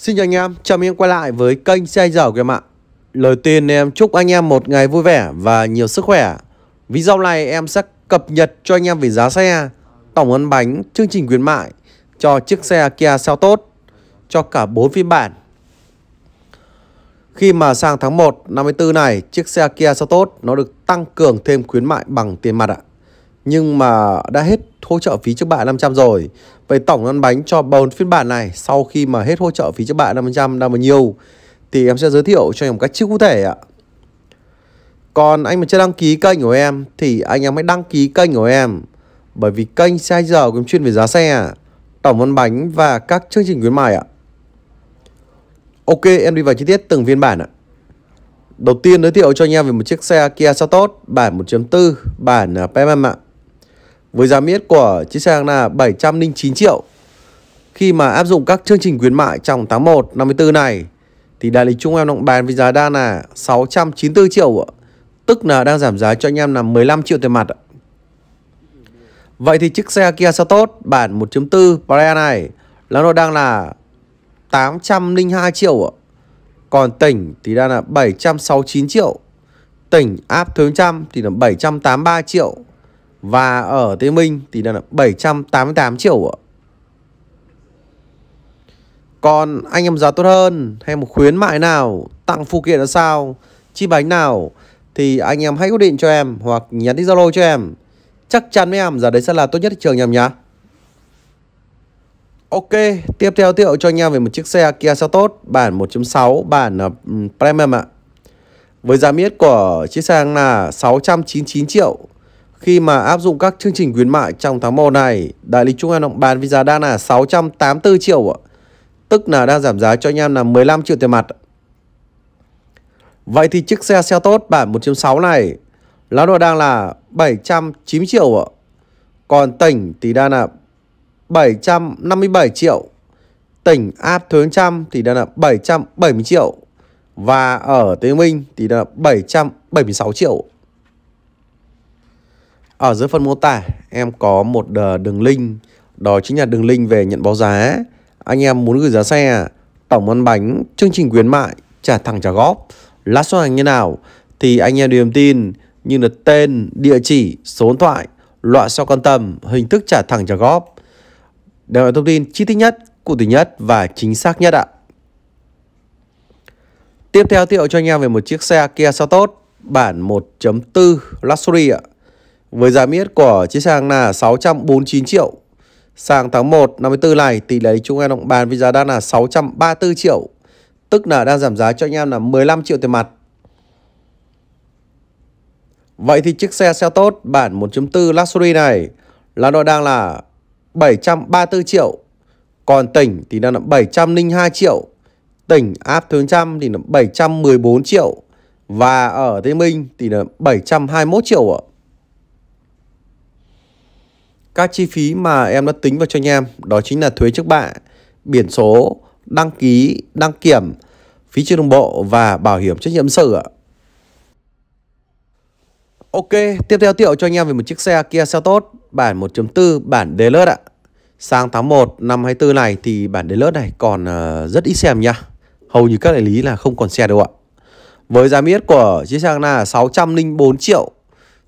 Xin chào anh em, chào mừng em quay lại với kênh xe dở của em ạ Lời tiên em chúc anh em một ngày vui vẻ và nhiều sức khỏe Video này em sẽ cập nhật cho anh em về giá xe Tổng ấn bánh, chương trình khuyến mại Cho chiếc xe Kia Seltos Cho cả 4 phiên bản Khi mà sang tháng 1 năm 54 này Chiếc xe Kia Seltos Nó được tăng cường thêm khuyến mại bằng tiền mặt ạ nhưng mà đã hết hỗ trợ phí trước bạ 500 rồi. Vậy tổng ăn bánh cho bốn phiên bản này sau khi mà hết hỗ trợ phí trước bạ 500 là bao nhiêu thì em sẽ giới thiệu cho em cách chi cụ thể ạ. Còn anh mà chưa đăng ký kênh của em thì anh em hãy đăng ký kênh của em bởi vì kênh xe giờ của chuyên về giá xe, tổng ăn bánh và các chương trình khuyến mại ạ. Ok, em đi vào chi tiết từng phiên bản ạ. Đầu tiên giới thiệu cho anh em về một chiếc xe Kia Seltos bản 1.4 bản ờ, PM ạ với giá miết của chiếc xe hàng là 709 triệu. Khi mà áp dụng các chương trình khuyến mại trong tháng 1 năm 54 này thì đại lý chúng em động bàn với giá đang là 694 triệu tức là đang giảm giá cho anh em là 15 triệu tiền mặt Vậy thì chiếc xe Kia Seltos bản 1.4 Pre này là nó đang là 802 triệu còn tỉnh thì đang là 769 triệu tỉnh áp thuế 100 thì là 783 triệu và ở Tây Minh thì là 788 triệu ạ. Còn anh em giá tốt hơn hay một khuyến mại nào, tặng phụ kiện là sao, chi bánh nào thì anh em hãy quyết định cho em hoặc nhắn đi Zalo cho em. Chắc chắn với em giá đấy sẽ là tốt nhất thị trường nhầm nhá. Ok, tiếp theo thiệu cho anh em về một chiếc xe Kia Seltos bản 1.6 bản uh, Premium ạ. Với giá miết của chiếc xe là 699 triệu khi mà áp dụng các chương trình khuyến mại trong tháng 1 này, đại lý Trung Em đang bán với giá đang là 684 triệu ạ. Tức là đang giảm giá cho anh em là 15 triệu tiền mặt. Vậy thì chiếc xe xe tốt bản 1.6 này lá đồ đang là 790 triệu ạ. Còn tỉnh thì đang là 757 triệu. Tỉnh áp thuế trăm thì đang là 770 triệu. Và ở Tây Minh thì đang là 776 triệu. Ở dưới phần mô tả em có một ờ, đường link Đó chính là đường link về nhận báo giá Anh em muốn gửi giá xe Tổng ăn bánh, chương trình khuyến mại Trả thẳng trả góp Lát xuất hàng như nào Thì anh em điềm tin như là tên, địa chỉ, số điện thoại Loại sau quan tâm, hình thức trả thẳng trả góp Đều là thông tin chi tiết nhất, cụ thể nhất và chính xác nhất ạ Tiếp theo thiệu cho anh em về một chiếc xe Kia Seltos bản 1.4 Luxury ạ với giá miết của chiếc xe hàng là 649 triệu Sang tháng 1 năm 54 này thì đấy chung em động bàn với giá đang là 634 triệu Tức là đang giảm giá cho anh em là 15 triệu tiền mặt Vậy thì chiếc xe xe tốt bản 1.4 Luxury này là nó đang là 734 triệu Còn tỉnh thì đang là 702 triệu Tỉnh áp thứ trăm thì là 714 triệu Và ở Tây Minh thì là 721 triệu ạ các chi phí mà em đã tính vào cho anh em đó chính là thuế trước bạ, biển số, đăng ký, đăng kiểm, phí chưa đồng bộ và bảo hiểm trách nhiệm sự Ok, tiếp theo tiệu cho anh em về một chiếc xe Kia Seltos bản 1.4 bản Deluxe ạ. Sang tháng 1 năm 24 này thì bản Deluxe này còn ờ, rất ít xem nha. Hầu như các đại lý là không còn xe đâu ạ. Với giá miết của chiếc xe này là 604 triệu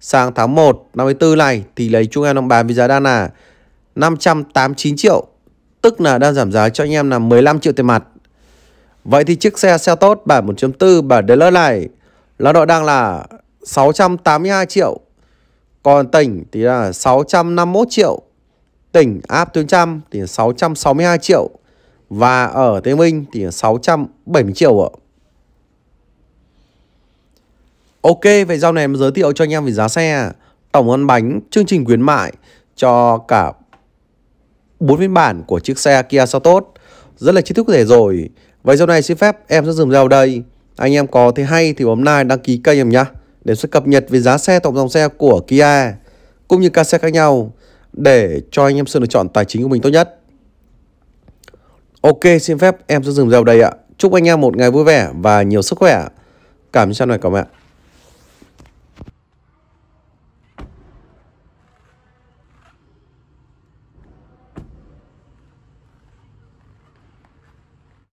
sang tháng 1 năm 4 này thì lấy chúng em đang bán với giá đang là 589 triệu tức là đang giảm giá cho anh em là 15 triệu tiền mặt. Vậy thì chiếc xe xe tốt bản 1.4 bản Deluxe này là đội đang là 682 triệu. Còn tỉnh thì là 651 triệu. Tỉnh áp tuyến trăm thì 662 triệu. Và ở Tây Minh thì 670 triệu ạ. Ok, vậy dòng này em giới thiệu cho anh em về giá xe, tổng ăn bánh, chương trình khuyến mại cho cả bốn phiên bản của chiếc xe Kia Sotos. Rất là chi thức thể rồi. Vậy dòng này xin phép em sẽ dừng video đây. Anh em có thấy hay thì bấm like đăng ký kênh em nhé để sẽ cập nhật về giá xe tổng dòng xe của Kia cũng như các xe khác nhau để cho anh em sự lựa chọn tài chính của mình tốt nhất. Ok, xin phép em sẽ dừng video đây ạ. Chúc anh em một ngày vui vẻ và nhiều sức khỏe. Cảm ơn channel này các bạn.